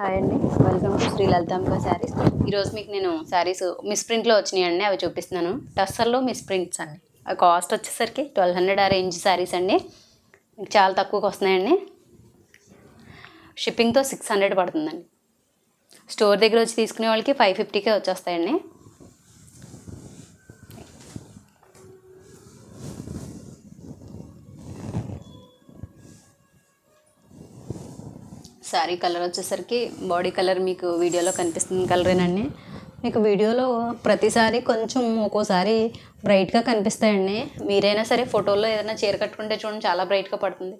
hi అండి welcome to Sri Lalithamba Sarees ఈరోజు మీకు నేను శారీస్ మిస్ ప్రింట్లో వచ్చినాయండి అవి చూపిస్తున్నాను టస్సర్లో మిస్ ప్రింట్స్ అండి అవి కాస్ట్ వచ్చేసరికి ట్వెల్వ్ హండ్రెడ్ ఆ రేంజ్ శారీస్ అండి మీకు చాలా తక్కువకి వస్తున్నాయండి షిప్పింగ్తో సిక్స్ హండ్రెడ్ పడుతుందండి స్టోర్ దగ్గర వచ్చి తీసుకునే వాళ్ళకి ఫైవ్ ఫిఫ్టీకే వచ్చేస్తాయండి శారీ కలర్ వచ్చేసరికి బాడీ కలర్ మీకు వీడియోలో కనిపిస్తుంది కలరేనండి మీకు వీడియోలో ప్రతిసారి కొంచెం ఒక్కోసారి బ్రైట్గా కనిపిస్తాయండి మీరైనా సరే ఫోటోలో ఏదైనా చీర కట్టుకుంటే చూడండి చాలా బ్రైట్గా పడుతుంది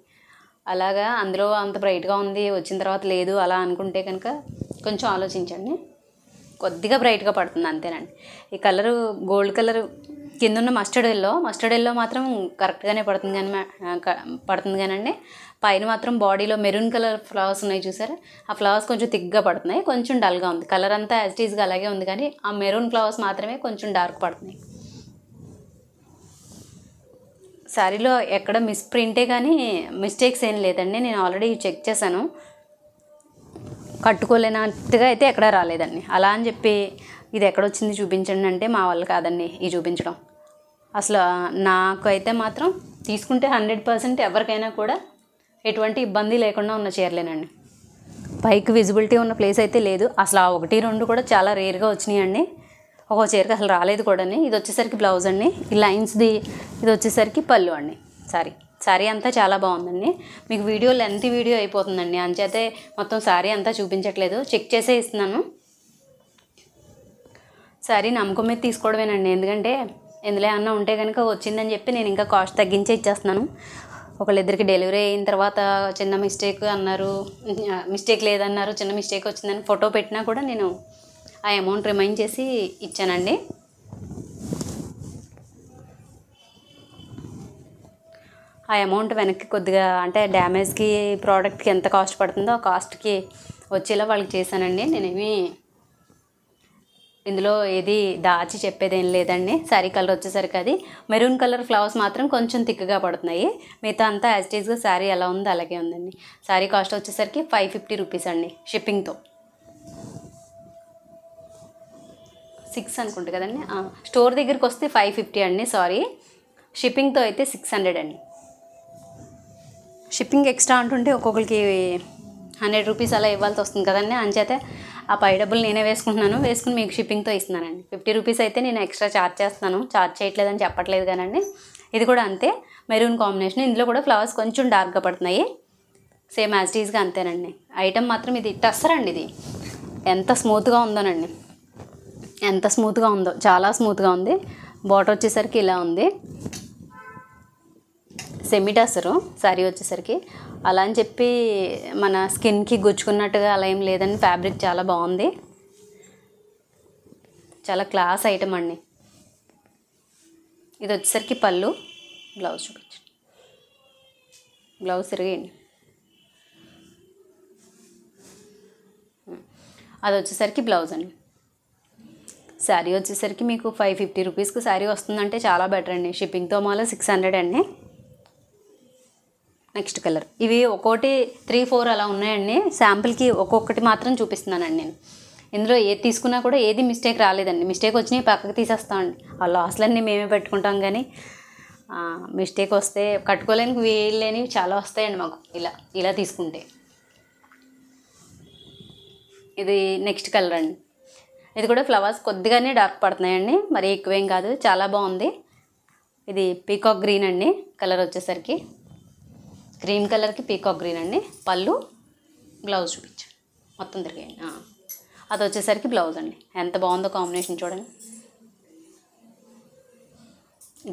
అలాగా అందులో అంత బ్రైట్గా ఉంది వచ్చిన తర్వాత లేదు అలా అనుకుంటే కనుక కొంచెం ఆలోచించండి కొద్దిగా బ్రైట్గా పడుతుంది అంతేనండి ఈ కలరు గోల్డ్ కలర్ ఉన్న మస్టర్డ్ ఎల్లో మస్టర్డ్ ఎల్లో మాత్రం కరెక్ట్గానే పడుతుంది కానీ పడుతుంది కానండి పైన మాత్రం బాడీలో మెరూన్ కలర్ ఫ్లవర్స్ ఉన్నాయి చూసారా ఆ ఫ్లవర్స్ కొంచెం థిక్గా పడుతున్నాయి కొంచెం డల్గా ఉంది కలర్ అంతా యాజ్ ఈజ్గా అలాగే ఉంది కానీ ఆ మెరూన్ ఫ్లవర్స్ మాత్రమే కొంచెం డార్క్ పడుతున్నాయి శారీలో ఎక్కడ మిస్ ప్రింటే కానీ మిస్టేక్స్ ఏం లేదండి నేను ఆల్రెడీ చెక్ చేశాను కట్టుకోలేనట్టుగా అయితే ఎక్కడా రాలేదండి అలా అని చెప్పి ఇది ఎక్కడొచ్చింది చూపించండి అంటే మా వాళ్ళు కాదండి ఈ చూపించడం అసలు నాకు అయితే మాత్రం తీసుకుంటే హండ్రెడ్ పర్సెంట్ ఎవరికైనా కూడా ఎటువంటి ఇబ్బంది లేకుండా ఉన్న చీరలేనండి పైకి విజిబిలిటీ ఉన్న ప్లేస్ అయితే లేదు అసలు ఆ ఒకటి రెండు కూడా చాలా రేర్గా వచ్చినాయండి ఒక చీరకి అసలు రాలేదు కూడా ఇది వచ్చేసరికి బ్లౌజ్ అండి ఈ లైన్స్ది ఇది వచ్చేసరికి పళ్ళు అండి సారీ సారీ అంతా చాలా బాగుందండి మీకు వీడియో లెంత్ వీడియో అయిపోతుందండి అంచేతే మొత్తం సారీ అంతా చూపించట్లేదు చెక్ చేసే ఇస్తున్నాను సారీ నమ్మకం మీద తీసుకోవడమేనండి ఎందుకంటే ఎందులో ఏమన్నా ఉంటే కనుక వచ్చిందని చెప్పి నేను ఇంకా కాస్ట్ తగ్గించే ఇచ్చేస్తున్నాను ఒకళ్ళిద్దరికి డెలివరీ అయిన తర్వాత చిన్న మిస్టేక్ అన్నారు మిస్టేక్ లేదన్నారు చిన్న మిస్టేక్ వచ్చిందని ఫోటో పెట్టినా కూడా నేను ఆ అమౌంట్ రిమైండ్ చేసి ఇచ్చానండి ఆ అమౌంట్ వెనక్కి కొద్దిగా అంటే డ్యామేజ్కి ప్రోడక్ట్కి ఎంత కాస్ట్ పడుతుందో ఆ కాస్ట్కి వచ్చేలా వాళ్ళకి చేశానండి నేనేమి ఇందులో ఏది దాచి చెప్పేదేం లేదండి శారీ కలర్ వచ్చేసరికి అది మెరూన్ కలర్ ఫ్లవర్స్ మాత్రం కొంచెం థిక్గా పడుతున్నాయి మిగతా అంతా యాజ్ టీజ్గా శారీ ఎలా ఉందో అలాగే ఉందండి శారీ కాస్ట్ వచ్చేసరికి ఫైవ్ ఫిఫ్టీ రూపీస్ అండి షిప్పింగ్తో సిక్స్ అనుకుంటా కదండి స్టోర్ దగ్గరికి వస్తే ఫైవ్ ఫిఫ్టీ అండి సారీ షిప్పింగ్తో అయితే సిక్స్ హండ్రెడ్ అండి షిప్పింగ్ ఎక్స్ట్రా అంటుంటే ఒక్కొక్కరికి హండ్రెడ్ రూపీస్ అలా ఇవ్వాల్సి వస్తుంది కదండి అంచేతే ఆ పై డబ్బులు నేనే వేసుకుంటున్నాను వేసుకుని మీకు షిప్పింగ్తో ఇస్తున్నానండి ఫిఫ్టీ రూపీస్ అయితే నేను ఎక్స్ట్రా ఛార్జ్ చేస్తున్నాను ఛార్జ్ చేయట్లేదని చెప్పట్లేదు కానండి ఇది కూడా అంతే మెరూన్ కాంబినేషన్ ఇందులో కూడా ఫ్లవర్స్ కొంచెం డార్క్గా పడుతున్నాయి సేమ్ యాజ్ డీజ్గా అంతేనండి ఐటమ్ మాత్రం ఇది టస్సరండి ఇది ఎంత స్మూత్గా ఉందోనండి ఎంత స్మూత్గా ఉందో చాలా స్మూత్గా ఉంది బాటర్ వచ్చేసరికి ఇలా ఉంది సెమిటాసరు శారీ వచ్చేసరికి అలా అని చెప్పి మన స్కిన్కి గుచ్చుకున్నట్టుగా అలా ఏం లేదని ఫ్యాబ్రిక్ చాలా బాగుంది చాలా క్లాస్ ఐటమ్ అండి ఇది వచ్చేసరికి పళ్ళు బ్లౌజ్ చూపించండి బ్లౌజ్ తిరిగేయండి అది వచ్చేసరికి బ్లౌజ్ అండి శారీ వచ్చేసరికి మీకు ఫైవ్ ఫిఫ్టీ రూపీస్కి శారీ వస్తుందంటే చాలా బెటర్ అండి షిప్పింగ్తో మాలో సిక్స్ హండ్రెడ్ అండి నెక్స్ట్ కలర్ ఇవి ఒక్కోటి త్రీ ఫోర్ అలా ఉన్నాయండి శాంపుల్కి ఒక్కొక్కటి మాత్రం చూపిస్తున్నానండి నేను ఇందులో ఏది తీసుకున్నా కూడా ఏది మిస్టేక్ రాలేదండి మిస్టేక్ వచ్చినాయి పక్కకు తీసేస్తామండి ఆ లాస్లన్నీ మేమే పెట్టుకుంటాం కానీ మిస్టేక్ వస్తే కట్టుకోలేనికి వీళ్ళని చాలా వస్తాయండి మాకు ఇలా ఇలా తీసుకుంటే ఇది నెక్స్ట్ కలర్ అండి ఇది కూడా ఫ్లవర్స్ కొద్దిగానే డార్క్ పడుతున్నాయండి మరి ఎక్కువేం కాదు చాలా బాగుంది ఇది పీకాక్ గ్రీన్ అండి కలర్ వచ్చేసరికి గ్రీన్ కలర్కి పీకాక్ గ్రీన్ అండి పళ్ళు బ్లౌజ్ చూపించండి మొత్తం తిరిగేయండి అది వచ్చేసరికి బ్లౌజ్ అండి ఎంత బాగుందో కాంబినేషన్ చూడండి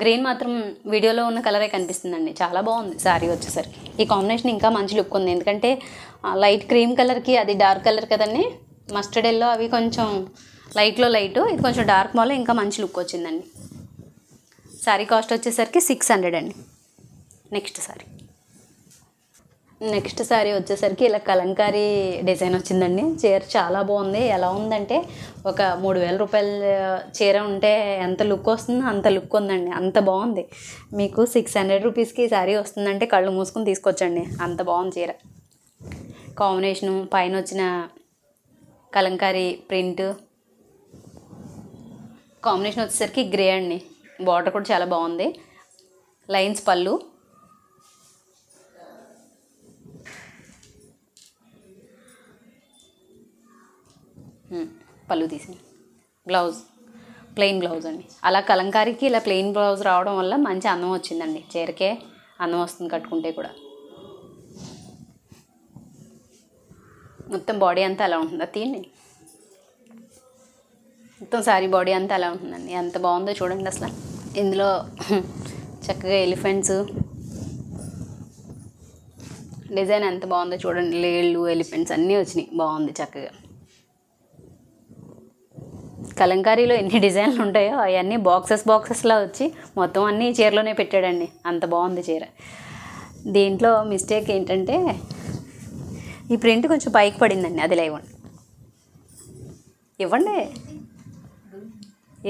గ్రీన్ మాత్రం వీడియోలో ఉన్న కలరే కనిపిస్తుందండి చాలా బాగుంది శారీ వచ్చేసరికి ఈ కాంబినేషన్ ఇంకా మంచి లుక్ ఉంది ఎందుకంటే లైట్ క్రీమ్ కలర్కి అది డార్క్ కలర్ కదండి మస్టర్డ్ ఎల్లో అవి కొంచెం లైట్లో లైట్ ఇది కొంచెం డార్క్ మాల్ ఇంకా మంచి లుక్ వచ్చిందండి శారీ కాస్ట్ వచ్చేసరికి సిక్స్ హండ్రెడ్ అండి నెక్స్ట్ శారీ నెక్స్ట్ శారీ వచ్చేసరికి ఇలా కలంకారీ డిజైన్ వచ్చిందండి చీర చాలా బాగుంది ఎలా ఉందంటే ఒక మూడు వేల రూపాయల చీర ఉంటే ఎంత లుక్ వస్తుందో అంత లుక్ ఉందండి అంత బాగుంది మీకు సిక్స్ హండ్రెడ్ రూపీస్కి శారీ వస్తుందంటే కళ్ళు మూసుకొని తీసుకొచ్చండి అంత బాగుంది చీర కాంబినేషను పైన వచ్చిన కలంకారీ ప్రింట్ కాంబినేషన్ వచ్చేసరికి గ్రే అండి బార్డర్ కూడా చాలా బాగుంది లైన్స్ పళ్ళు పళ్ళు తీసింది బ్లౌజ్ ప్లెయిన్ బ్లౌజ్ అండి అలా కలంకారీకి ఇలా ప్లెయిన్ బ్లౌజ్ రావడం వల్ల మంచి అందం వచ్చిందండి చీరకే అందం వస్తుంది కట్టుకుంటే కూడా మొత్తం బాడీ అంతా అలా ఉంటుంది తీయండి మొత్తం సారీ బాడీ అంతా అలా ఉంటుందండి ఎంత బాగుందో చూడండి అసలు ఇందులో చక్కగా ఎలిఫెంట్స్ డిజైన్ ఎంత బాగుందో చూడండి లేళ్ళు ఎలిఫెంట్స్ అన్నీ వచ్చినాయి బాగుంది చక్కగా కలంకారీలో ఎన్ని డిజైన్లు ఉంటాయో అవన్నీ బాక్సెస్ బాక్సెస్లా వచ్చి మొత్తం అన్నీ చీరలోనే పెట్టాడండి అంత బాగుంది చీర దీంట్లో మిస్టేక్ ఏంటంటే ఈ ప్రింట్ కొంచెం పైకి పడిందండి అది ఇవ్వండి ఇవ్వండి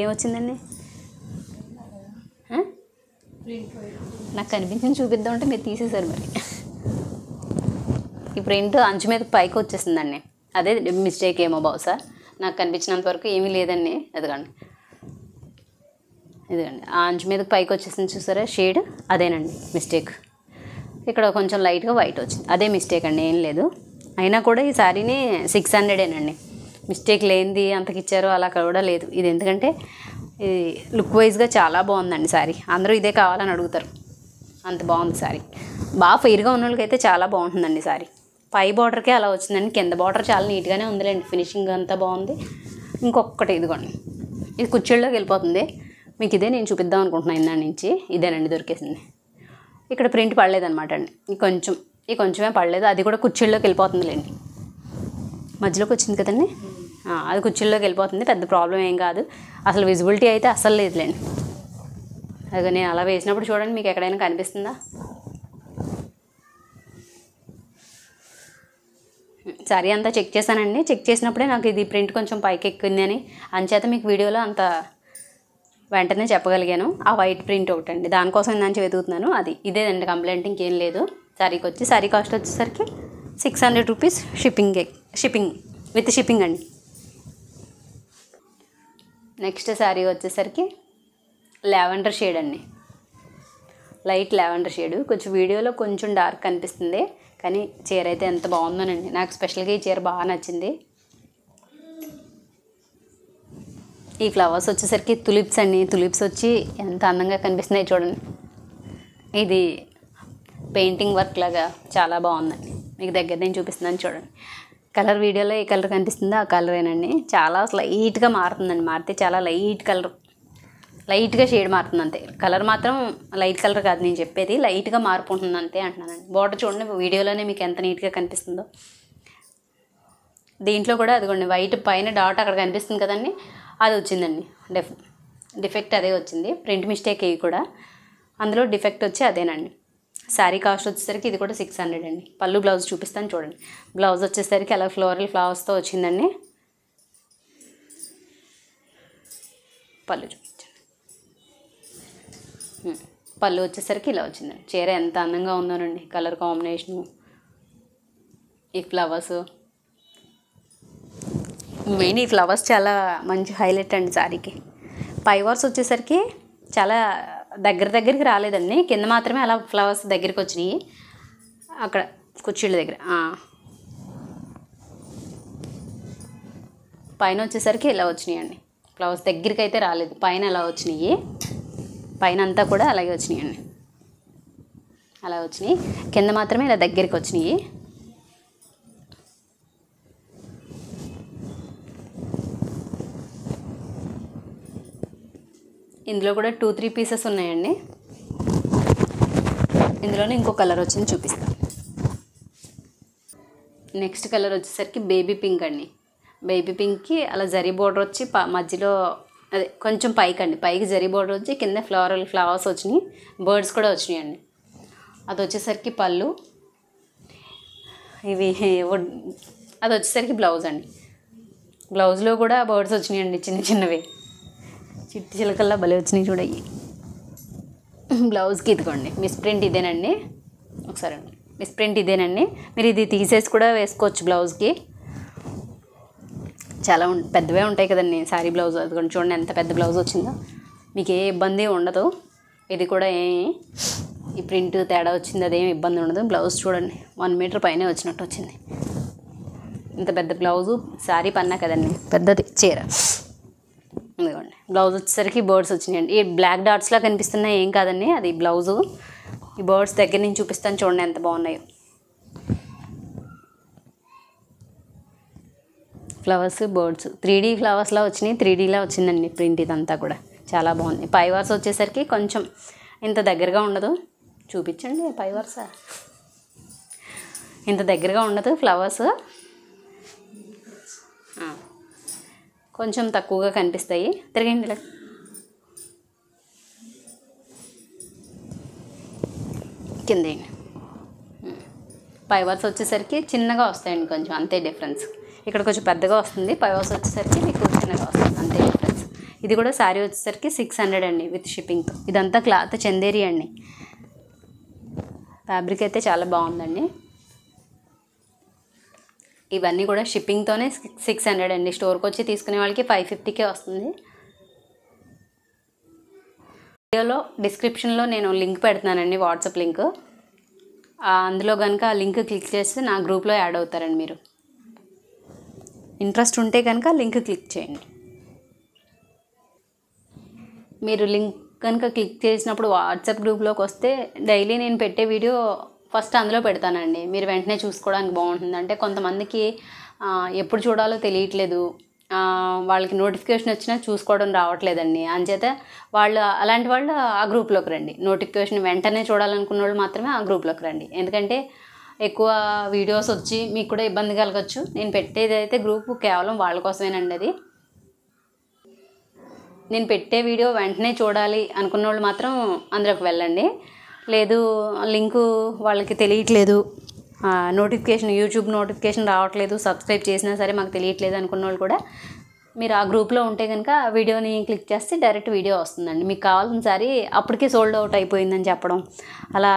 ఏమొచ్చిందండి నాకు కనిపించింది చూపిద్దామంటే మీరు తీసేశారు మరి ఈ ప్రింట్ అంచు మీద పైకి వచ్చేసిందండి అదే మిస్టేక్ ఏమో బహుశా నాకు కనిపించినంత వరకు ఏమీ లేదండి ఎదగండి ఇదిగండి ఆ అంచు మీద పైకి వచ్చేసింది చూసారా షేడ్ అదేనండి మిస్టేక్ ఇక్కడ కొంచెం లైట్గా వైట్ వచ్చింది అదే మిస్టేక్ అండి ఏం లేదు అయినా కూడా ఈ శారీని సిక్స్ హండ్రెడేనండి మిస్టేక్ లేనిది అంతకిచ్చారు అలా కూడా లేదు ఇది ఎందుకంటే ఇది లుక్ వైజ్గా చాలా బాగుందండి శారీ అందరూ ఇదే కావాలని అడుగుతారు అంత బాగుంది శారీ బాగా ఫెయిర్గా ఉన్న వాళ్ళకైతే చాలా బాగుంటుందండి శారీ పై బార్డర్కే అలా వచ్చిందండి కింద బార్డర్ చాలా నీట్గానే ఉందిలేండి ఫినిషింగ్ అంతా బాగుంది ఇంకొకటి ఇదిగోండి ఇది కుర్చీల్లోకి వెళ్ళిపోతుంది మీకు ఇదే నేను చూపిద్దాం అనుకుంటున్నాను ఇందా నుంచి ఇదేనండి దొరికేసింది ఇక్కడ ప్రింట్ పడలేదు అనమాట అండి ఈ కొంచెం ఈ కొంచెమే పడలేదు అది కూడా కుర్చీల్లోకి లేండి మధ్యలోకి వచ్చింది కదండి అది కుర్చీల్లోకి వెళ్ళిపోతుంది పెద్ద ప్రాబ్లం ఏం కాదు అసలు విజిబిలిటీ అయితే అసలు లేదులేండి అది నేను అలా వేసినప్పుడు చూడండి మీకు ఎక్కడైనా కనిపిస్తుందా సారీ అంతా చెక్ చేశానండి చెక్ చేసినప్పుడే నాకు ఇది ప్రింట్ కొంచెం పైకి ఎక్కుంది అని అంచేత మీకు వీడియోలో అంత వెంటనే చెప్పగలిగాను ఆ వైట్ ప్రింట్ ఒకటి అండి దానికోసం ఇందాంచి వెతుకుతున్నాను అది అండి కంప్లైంట్ ఇంకేం లేదు సరీకి వచ్చి శారీ కాస్ట్ వచ్చేసరికి six hundred rupees shipping shipping with shipping అండి నెక్స్ట్ శారీ వచ్చేసరికి లావెండర్ షేడ్ అండి లైట్ లావెండర్ షేడ్ కొంచెం వీడియోలో కొంచెం డార్క్ అనిపిస్తుంది కానీ చీర అయితే ఎంత బాగుందోనండి నాకు స్పెషల్గా ఈ చీర బాగా నచ్చింది ఈ ఫ్లవర్స్ వచ్చేసరికి తులిప్స్ అండి తులిప్స్ వచ్చి ఎంత అందంగా కనిపిస్తున్నాయి చూడండి ఇది పెయింటింగ్ వర్క్ లాగా చాలా బాగుందండి మీకు దగ్గర నేను చూపిస్తున్నాను చూడండి కలర్ వీడియోలో ఏ కలర్ కనిపిస్తుందో ఆ కలరేనండి చాలా లైట్గా మారుతుందండి మారితే చాలా లైట్ కలర్ లైట్గా షేడ్ మారుతుంది అంతే కలర్ మాత్రం లైట్ కలర్ కాదు నేను చెప్పేది లైట్గా మార్పు ఉంటుంది అంతే అంటున్నానండి బార్డర్ చూడండి వీడియోలోనే మీకు ఎంత నీట్గా కనిపిస్తుందో దీంట్లో కూడా అదిగోండి వైట్ పైన డాట్ అక్కడ కనిపిస్తుంది కదండి అది వచ్చిందండి డెఫ్ డిఫెక్ట్ అదే వచ్చింది ప్రింట్ మిస్టేక్ అయ్యి కూడా అందులో డిఫెక్ట్ వచ్చి అదేనండి శారీ కాస్ట్ వచ్చేసరికి ఇది కూడా సిక్స్ హండ్రెడ్ అండి పళ్ళు బ్లౌజ్ చూపిస్తాను చూడండి బ్లౌజ్ వచ్చేసరికి అలా ఫ్లోరల్ ఫ్లవర్స్తో వచ్చిందండి పళ్ళు పళ్ళు వచ్చేసరికి ఇలా వచ్చిందండి చీర ఎంత అందంగా ఉందోనండి కలర్ కాంబినేషను ఈ ఫ్లవర్స్ మెయిన్ ఈ ఫ్లవర్స్ చాలా మంచి హైలైట్ అండి సారీకి పై వర్స్ వచ్చేసరికి చాలా దగ్గర దగ్గరికి రాలేదండి కింద మాత్రమే అలా ఫ్లవర్స్ దగ్గరికి వచ్చినాయి అక్కడ కుర్చీళ్ళ దగ్గర పైన వచ్చేసరికి ఇలా వచ్చినాయి అండి ఫ్లవర్స్ దగ్గరికి అయితే రాలేదు పైన ఎలా వచ్చినాయి పైన అంతా కూడా అలాగే వచ్చినాయండి అలా వచ్చినాయి కింద మాత్రమే ఇలా దగ్గరికి వచ్చినాయి ఇందులో కూడా టూ త్రీ పీసెస్ ఉన్నాయండి ఇందులోనే ఇంకో కలర్ వచ్చింది చూపిస్తాను నెక్స్ట్ కలర్ వచ్చేసరికి బేబీ పింక్ అండి బేబీ పింక్కి అలా జరీ బోర్డర్ వచ్చి మధ్యలో అదే కొంచెం పైకి అండి పైకి జరి బోర్డర్ వచ్చి కింద ఫ్లవరల్ ఫ్లవర్స్ వచ్చినాయి బర్డ్స్ కూడా వచ్చినాయి అండి అది వచ్చేసరికి పళ్ళు ఇవి అది వచ్చేసరికి బ్లౌజ్ అండి బ్లౌజ్లో కూడా బర్డ్స్ అండి చిన్న చిన్నవి చిట్టి చిలకల్లా భలే వచ్చినాయి చూడయి బ్లౌజ్కి ఇదిగోండి మిస్ ప్రింట్ ఇదేనండి ఒకసారి మిస్ ప్రింట్ ఇదేనండి మీరు ఇది తీసేసి కూడా వేసుకోవచ్చు బ్లౌజ్కి చాలా పెద్దవే ఉంటాయి కదండి శారీ బ్లౌజ్ అది కూడా చూడండి ఎంత పెద్ద బ్లౌజ్ వచ్చిందో మీకు ఏ ఇబ్బంది ఉండదు ఇది కూడా ఏ ఈ ప్రింట్ తేడా వచ్చింది అదేం ఇబ్బంది ఉండదు బ్లౌజ్ చూడండి వన్ మీటర్ పైన వచ్చినట్టు వచ్చింది ఇంత పెద్ద బ్లౌజు శారీ పన్నా కదండి పెద్దది చీర ఇదిగోండి బ్లౌజ్ వచ్చేసరికి బర్డ్స్ వచ్చినాయండి ఈ బ్లాక్ డాట్స్లా కనిపిస్తున్నాయి ఏం కాదండి అది బ్లౌజు ఈ బర్డ్స్ దగ్గర నుంచి చూపిస్తాను చూడండి ఎంత బాగున్నాయో ఫ్లవర్స్ బర్డ్స్ త్రీ డీ ఫ్లవర్స్లా వచ్చినాయి త్రీ డీలా వచ్చిందండి ప్రింట్ ఇదంతా కూడా చాలా బాగుంది పై వచ్చేసరికి కొంచెం ఇంత దగ్గరగా ఉండదు చూపించండి పై వరుస ఇంత దగ్గరగా ఉండదు ఫ్లవర్స్ కొంచెం తక్కువగా కనిపిస్తాయి తిరిగండి కింద పై వర్స్ వచ్చేసరికి చిన్నగా వస్తాయండి కొంచెం అంతే డిఫరెన్స్ ఇక్కడ కొంచెం పెద్దగా వస్తుంది పైవాస్ వచ్చేసరికి మీకు చిన్నగా వస్తుంది అంతే డిఫరెన్స్ ఇది కూడా శారీ వచ్చేసరికి సిక్స్ హండ్రెడ్ అండి విత్ షిప్పింగ్తో ఇదంతా క్లాత్ చందేరి అండి ఫ్యాబ్రిక్ అయితే చాలా బాగుందండి ఇవన్నీ కూడా షిప్పింగ్తోనే సిక్స్ హండ్రెడ్ అండి స్టోర్కి వచ్చి తీసుకునే వాళ్ళకి ఫైవ్ ఫిఫ్టీకే వస్తుంది వీడియోలో డిస్క్రిప్షన్లో నేను లింక్ పెడుతున్నానండి వాట్సాప్ లింక్ అందులో కనుక ఆ లింక్ క్లిక్ చేస్తే నా గ్రూప్లో యాడ్ అవుతారండి మీరు ఇంట్రెస్ట్ ఉంటే కనుక లింక్ క్లిక్ చేయండి మీరు లింక్ కనుక క్లిక్ చేసినప్పుడు వాట్సాప్ గ్రూప్లోకి వస్తే డైలీ నేను పెట్టే వీడియో ఫస్ట్ అందులో పెడతానండి మీరు వెంటనే చూసుకోవడానికి బాగుంటుంది అంటే కొంతమందికి ఎప్పుడు చూడాలో తెలియట్లేదు వాళ్ళకి నోటిఫికేషన్ వచ్చినా చూసుకోవడం రావట్లేదండి అంచేత వాళ్ళు అలాంటి వాళ్ళు ఆ గ్రూప్లోకి రండి నోటిఫికేషన్ వెంటనే చూడాలనుకున్న వాళ్ళు మాత్రమే ఆ గ్రూప్లోకి రండి ఎందుకంటే ఎక్కువ వీడియోస్ వచ్చి మీకు కూడా ఇబ్బంది కలగచ్చు నేను పెట్టేది అయితే గ్రూప్ కేవలం వాళ్ళ కోసమేనండి అది నేను పెట్టే వీడియో వెంటనే చూడాలి అనుకున్న వాళ్ళు మాత్రం అందులోకి వెళ్ళండి లేదు లింకు వాళ్ళకి తెలియట్లేదు నోటిఫికేషన్ యూట్యూబ్ నోటిఫికేషన్ రావట్లేదు సబ్స్క్రైబ్ చేసినా సరే మాకు తెలియట్లేదు అనుకున్న వాళ్ళు కూడా మీరు ఆ గ్రూప్లో ఉంటే కనుక వీడియోని క్లిక్ చేస్తే డైరెక్ట్ వీడియో వస్తుందండి మీకు కావాల్సిన సారీ అప్పటికే సోల్డ్ అవుట్ అయిపోయిందని చెప్పడం అలా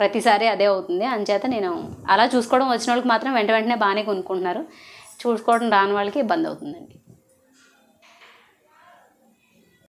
ప్రతిసారి అదే అవుతుంది అంచేత నేను అలా చూసుకోవడం వచ్చిన వాళ్ళకి మాత్రం వెంట వెంటనే బాగానే కొనుక్కుంటున్నారు చూసుకోవడం రాని వాళ్ళకి ఇబ్బంది అవుతుందండి